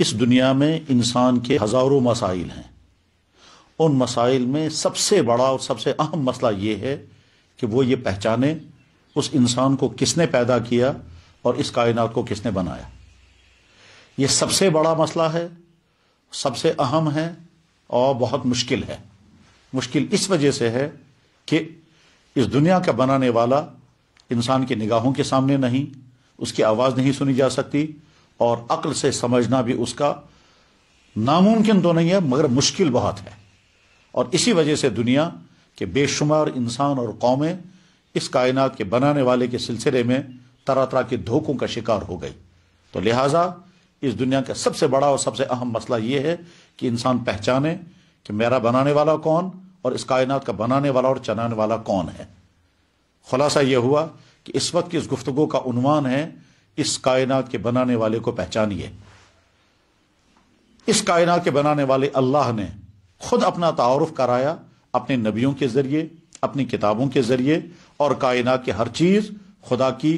इस दुनिया में इंसान के हजारों मसाइल हैं उन मसाइल में सबसे बड़ा और सबसे अहम मसला यह है कि वो ये पहचाने उस इंसान को किसने पैदा किया और इस कायनात को किसने बनाया ये सबसे बड़ा मसला है सबसे अहम है और बहुत मुश्किल है मुश्किल इस वजह से है कि इस दुनिया का बनाने वाला इंसान की निगाहों के सामने नहीं उसकी आवाज़ नहीं सुनी जा सकती और अक्ल से समझना भी उसका नामुमकिन तो नहीं है मगर मुश्किल बहुत है और इसी वजह से दुनिया के बेशुमार इंसान और कौमें इस कायनात के बनाने वाले के सिलसिले में तरह तरह के धोखों का शिकार हो गई तो लिहाजा इस दुनिया का सबसे बड़ा और सबसे अहम मसला यह है कि इंसान पहचाने कि मेरा बनाने वाला कौन और इस कायनात का बनाने वाला और चलाने वाला कौन है खुलासा यह हुआ कि इस वक्त की इस गुफ्तगु का उन्वान है इस कायनात के बनाने वाले को पहचानिए इस कायनात के बनाने वाले अल्लाह ने खुद अपना तारफ कराया अपने नबियों के जरिए अपनी किताबों के जरिए और कायनात के हर चीज खुदा की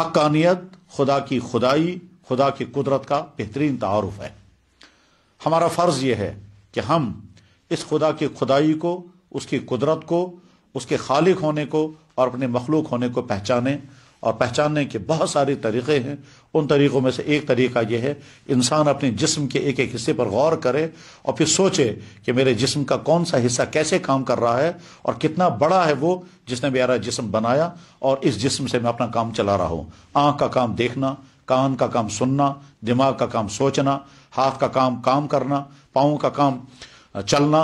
हकानियत खुदा की खुदाई खुदा की कुदरत का बेहतरीन तारफ है हमारा फर्ज यह है कि हम इस खुदा की खुदाई को उसकी कुदरत को उसके खालिक होने को और अपने मखलूक होने को पहचाने और पहचानने के बहुत सारे तरीक़े हैं उन तरीक़ों में से एक तरीका यह है इंसान अपने जिस्म के एक एक हिस्से पर गौर करे और फिर सोचे कि मेरे जिस्म का कौन सा हिस्सा कैसे काम कर रहा है और कितना बड़ा है वो जिसने मेरा जिस्म बनाया और इस जिस्म से मैं अपना काम चला रहा हूँ आँख का काम देखना कान का काम सुनना दिमाग का काम सोचना हाथ का काम काम करना पाओ का काम चलना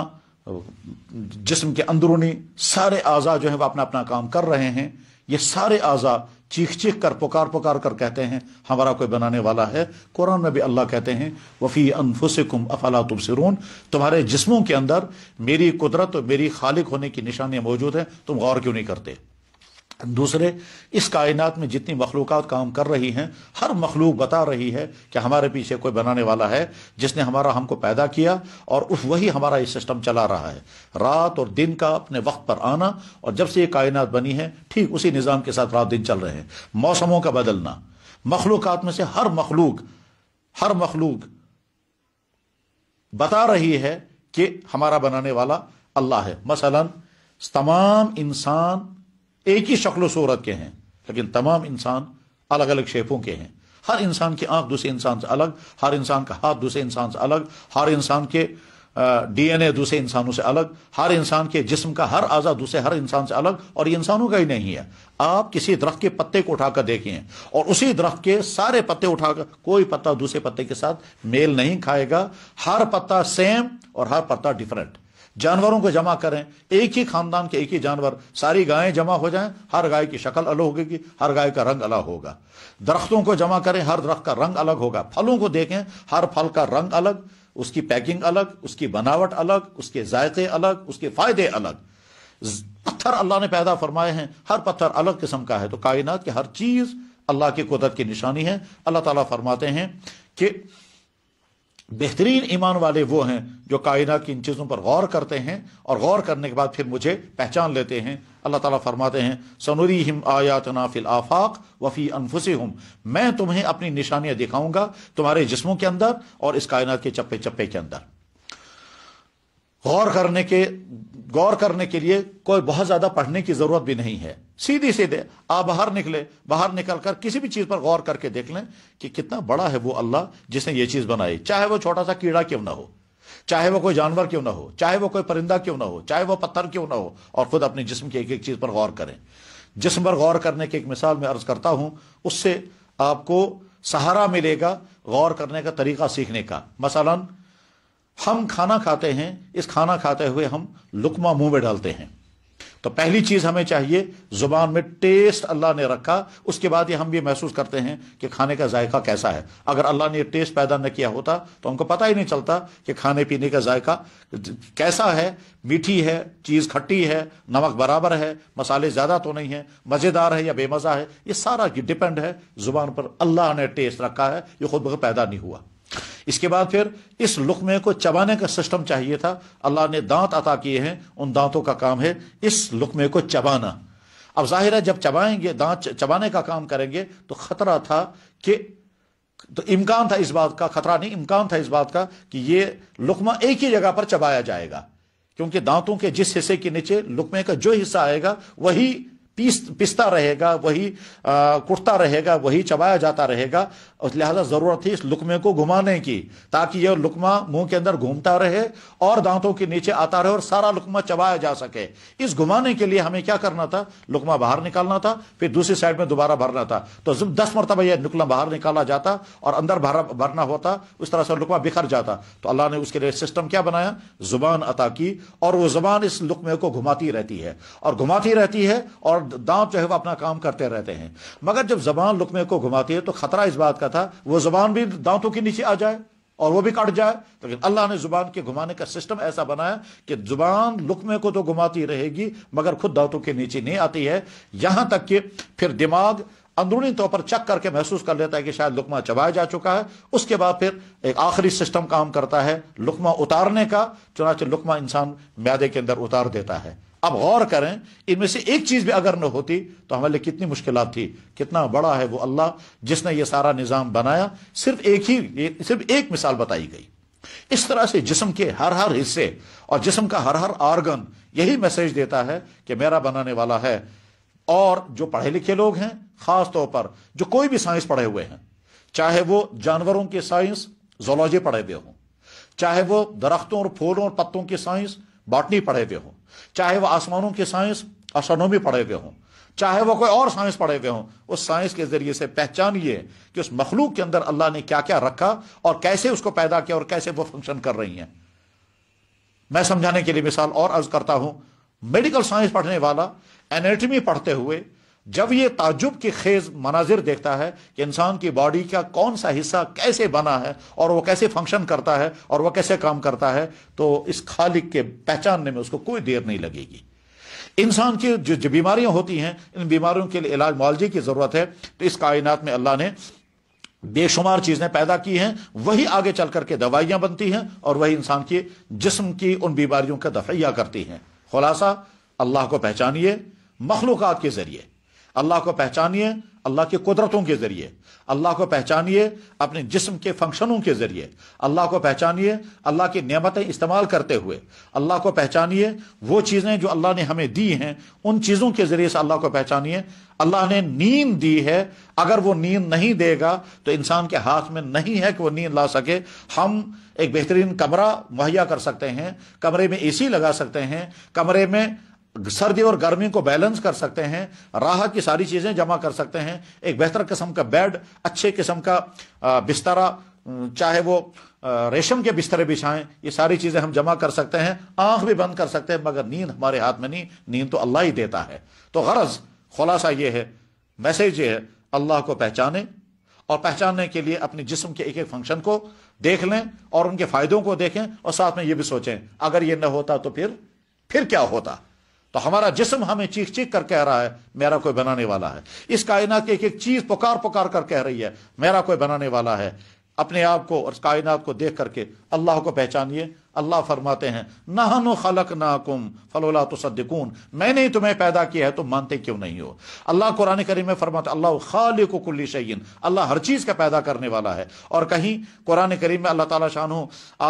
जिस्म के अंदरूनी सारे आज़ा जो है वह अपना अपना काम कर रहे हैं ये सारे आज़ा चीख चीख कर पुकार पुकार कर कहते हैं हमारा कोई बनाने वाला है कुरान में भी अल्लाह कहते हैं वफ़ी अनफुसकुम अफला तुम सिरून तुम्हारे जिस्मों के अंदर मेरी कुदरत और मेरी खालिक होने की निशानियाँ मौजूद हैं तुम गौर क्यों नहीं करते दूसरे इस कायनात में जितनी मखलूक काम कर रही हैं हर मखलूक बता रही है कि हमारे पीछे कोई बनाने वाला है जिसने हमारा हमको पैदा किया और उस वही हमारा ये सिस्टम चला रहा है रात और दिन का अपने वक्त पर आना और जब से ये कायनात बनी है ठीक उसी निज़ाम के साथ रात दिन चल रहे हैं मौसमों का बदलना मखलूक में से हर मखलूक हर मखलूक बता रही है कि हमारा बनाने वाला अल्लाह है मसलन तमाम इंसान एक ही शक्ल सूरत के हैं लेकिन तमाम इंसान अलग अलग शेपों के हैं हर इंसान की आंख दूसरे इंसान से अलग हर इंसान का हाथ दूसरे इंसान से अलग हर इंसान के डीएनए दूसरे इंसानों से अलग हर इंसान के जिस्म का हर आज़ा दूसरे हर इंसान से अलग और ये इंसानों का ही नहीं है आप किसी दरख्त के पत्ते को उठाकर देखें और उसी दरख्त के सारे पत्ते उठाकर कोई पत्ता दूसरे पत्ते के साथ मेल नहीं खाएगा हर पत्ता सेम और हर पत्ता डिफरेंट जानवरों को जमा करें एक ही खानदान के एक ही जानवर सारी गायें जमा हो जाएं हर गाय की शक्ल अलग होगी हर गाय का रंग अलग होगा दरख्तों को जमा करें हर दरख्त का रंग अलग होगा फलों को देखें हर फल का रंग अलग उसकी पैकिंग अलग उसकी बनावट अलग उसके जायके अलग उसके फायदे अलग पत्थर अल्लाह ने पैदा फरमाए हैं हर पत्थर अलग किस्म का है तो कायनात की हर चीज अल्लाह की कुदरत की निशानी है अल्लाह ताला फरमाते हैं कि बेहतरीन ईमान वाले वो हैं जो कायना की इन चीज़ों पर गौर करते हैं और गौर करने के बाद फिर मुझे पहचान लेते हैं अल्लाह ताला फरमाते हैं सनुरी हिम आयातना फिल आफाक वफ़ी अनफुसी हम मैं तुम्हें अपनी निशानियां दिखाऊंगा तुम्हारे जिस्मों के अंदर और इस कायनात के चप्पे चप्पे के अंदर गौर करने के गौर करने के लिए कोई बहुत ज्यादा पढ़ने की जरूरत भी नहीं है सीधी सीधे आप बाहर निकले बाहर निकलकर किसी भी चीज पर गौर करके देख लें कि कितना बड़ा है वो अल्लाह जिसने ये चीज बनाई चाहे वो छोटा सा कीड़ा क्यों ना हो चाहे वो कोई जानवर क्यों ना हो चाहे वो कोई परिंदा क्यों ना हो चाहे वो पत्थर क्यों ना हो और खुद अपने जिसम की एक एक चीज पर गौर करें जिसम पर गौर करने की एक मिसाल मैं अर्ज करता हूं उससे आपको सहारा मिलेगा गौर करने का तरीका सीखने का मसलन हम खाना खाते हैं इस खाना खाते हुए हम लुकमा मुंह में डालते हैं तो पहली चीज हमें चाहिए जुबान में टेस्ट अल्लाह ने रखा उसके बाद ये हम ये महसूस करते हैं कि खाने का जायका कैसा है अगर अल्लाह ने टेस्ट पैदा न किया होता तो हमको पता ही नहीं चलता कि खाने पीने का जायका कैसा है मीठी है चीज खट्टी है नमक बराबर है मसाले ज्यादा तो नहीं है मजेदार है या बेमजा है ये सारा डिपेंड है जुबान पर अल्लाह ने टेस्ट रखा है ये खुद बखुद पैदा नहीं हुआ इसके बाद फिर इस लुकमे को चबाने का सिस्टम चाहिए था अल्लाह ने दांत अता किए हैं उन दांतों का काम है इस लुकमे को चबाना अब जाहिर है जब चबाएंगे दांत चबाने का काम करेंगे तो खतरा था कि तो इम्कान था इस बात का खतरा नहीं इम्कान था इस बात का कि यह लुकमा एक ही जगह पर चबाया जाएगा क्योंकि दांतों के जिस हिस्से के नीचे लुकमे का जो हिस्सा आएगा वही पीस पिसता रहेगा वही कुर्ता रहेगा वही चबाया जाता रहेगा उस लिहाजा ज़रूरत थी इस लुकमे को घुमाने की ताकि यह लुकमा मुंह के अंदर घूमता रहे और दांतों के नीचे आता रहे और सारा लुकमा चबाया जा सके इस घुमाने के लिए हमें क्या करना था लुकमा बाहर निकालना था फिर दूसरी साइड में दोबारा भरना था तो दस मरतबा यह लुकमा बाहर निकाला जाता और अंदर भरना होता उस तरह से लुकमा बिखर जाता तो अल्लाह ने उसके लिए सिस्टम क्या बनाया जुबान अता की और वह जुबान इस लुकमे को घुमाती रहती है और घुमाती रहती है और दांत जो है वो अपना काम करते रहते हैं मगर जब जबान लुकमे को घुमाती है तो खतरा इस बात का था वो जबान भी दांतों के नीचे आ जाए और वो भी कट जाए लेकिन तो अल्लाह ने जुबान के घुमाने का सिस्टम ऐसा बनाया कि जुबान लुकमे को तो घुमाती रहेगी मगर खुद दांतों के नीचे नहीं आती है यहां तक कि फिर दिमाग अंदरूनी तौर पर चेक करके महसूस कर लेता है कि शायद लुकमा चबाया जा चुका है उसके बाद फिर एक आखिरी सिस्टम काम करता है लुकमा उतारने का चुनाचे लुकमा इंसान मैदे के अंदर उतार देता है अब गौर करें इनमें से एक चीज़ भी अगर न होती तो हमारे लिए कितनी मुश्किल थी कितना बड़ा है वो अल्लाह जिसने ये सारा निज़ाम बनाया सिर्फ एक ही सिर्फ एक मिसाल बताई गई इस तरह से जिसम के हर हर हिस्से और जिसम का हर हर ऑर्गन यही मैसेज देता है कि मेरा बनाने वाला है और जो पढ़े लिखे लोग हैं खास तौर पर जो कोई भी साइंस पढ़े हुए हैं चाहे वो जानवरों की साइंस जोलॉजी पढ़े हुए हों चाहे वो दरख्तों और फूलों और पत्तों की साइंस बॉटनी पढ़े हुए हों चाहे वह आसमानों की साइंस एस्ट्रोनॉमी पढ़े हुए हों चाहे वह कोई और साइंस पढ़े हुए हों उस साइंस के जरिए से पहचानिए कि उस मखलूक के अंदर अल्लाह ने क्या क्या रखा और कैसे उसको पैदा किया और कैसे वो फंक्शन कर रही हैं मैं समझाने के लिए मिसाल और अर्ज करता हूं मेडिकल साइंस पढ़ने वाला एनेटमी पढ़ते हुए जब ये ताजुब की खेज मनाजिर देखता है कि इंसान की बॉडी का कौन सा हिस्सा कैसे बना है और वो कैसे फंक्शन करता है और वह कैसे काम करता है तो इस खालिक के पहचानने में उसको कोई देर नहीं लगेगी इंसान की जो, जो बीमारियां होती हैं इन बीमारियों के लिए इलाज मुआवजे की ज़रूरत है तो इस कायनात में अल्लाह ने बेशुमार चीज़ें पैदा की हैं वही आगे चल करके दवाइयां बनती हैं और वही इंसान की जिस्म की उन बीमारियों का दफैया करती हैं खुलासा अल्लाह को पहचानिए मखलूक़ात के ज़रिए अल्लाह को पहचानिए अल्लाह की कुदरतों के ज़रिए अल्लाह को पहचानिए अपने जिस्म के फंक्शनों के ज़रिए अल्लाह को पहचानिए अल्लाह की नियमतें इस्तेमाल करते हुए अल्लाह को पहचानिए वो चीज़ें जो अल्लाह ने हमें दी हैं उन चीज़ों के ज़रिए से अल्लाह को पहचानिए अल्लाह ने नींद दी है अगर वो नींद नहीं देगा तो इंसान के हाथ में नहीं है कि वो नींद ला सके हम एक बेहतरीन कमरा मुहैया कर सकते हैं कमरे में ए लगा सकते हैं कमरे में सर्दी और गर्मी को बैलेंस कर सकते हैं राह की सारी चीज़ें जमा कर सकते हैं एक बेहतर किस्म का बेड अच्छे किस्म का बिस्तरा चाहे वो रेशम के बिस्तरे बिछाएं ये सारी चीज़ें हम जमा कर सकते हैं आंख भी बंद कर सकते हैं मगर नींद हमारे हाथ में नहीं नींद तो अल्लाह ही देता है तो गरज खुलासा ये है मैसेज ये है अल्लाह को पहचाने और पहचानने के लिए अपने जिस्म के एक एक फंक्शन को देख लें और उनके फायदों को देखें और साथ में ये भी सोचें अगर ये न होता तो फिर फिर क्या होता तो हमारा जिसम हमें चीख चीख कर कह रहा है मेरा कोई बनाने वाला है इस कायनात की एक एक चीज पुकार पुकार कर कह रही है मेरा कोई बनाने वाला है अपने आप को और कायनात को देख करके अल्लाह को पहचानिए अल्लाह फरमाते हैं नहनो खलक नाकुम फलोला तो सद्दिकून मैंने ही तुम्हें पैदा किया है तुम मानते क्यों नहीं हो अल्लाह कुरान करीम में फरमाते अल्लाह खाल को कुल्ली शयन अल्लाह हर चीज़ का पैदा करने वाला है और कहीं कुरान करीम में अल्लाह ताला शान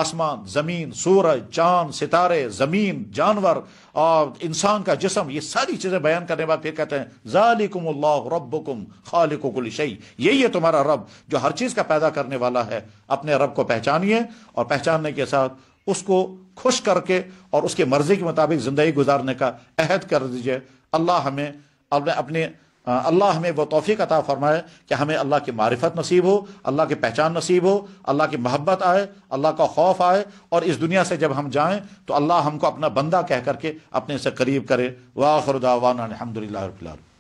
आसमान ज़मीन सूरज चांद सितारे ज़मीन जानवर और इंसान का जिसम ये सारी चीज़ें बयान करने वाले बाद फिर कहते हैं जालिकुम रबुकुम कुल्ली शई यही है तुम्हारा रब जो हर चीज़ का पैदा करने वाला है अपने रब को पहचानिए और पहचानने के साथ उसको खुश करके और उसके मर्जी के मुताबिक ज़िंदगी गुजारने का अहद कर दीजिए अल्लाह हमें अपने अपने अल्लाह हमें वो तोफ़ी अता फ़रमाए कि हमें अल्लाह की मारफत नसीब हो अल्लाह की पहचान नसीब हो अल्लाह की मोहब्बत आए अल्लाह का खौफ आए और इस दुनिया से जब हम जाएँ तो अल्लाह हमको अपना बंदा कह करके अपने से करीब करे वाखरदावाना अलहमदिल्ला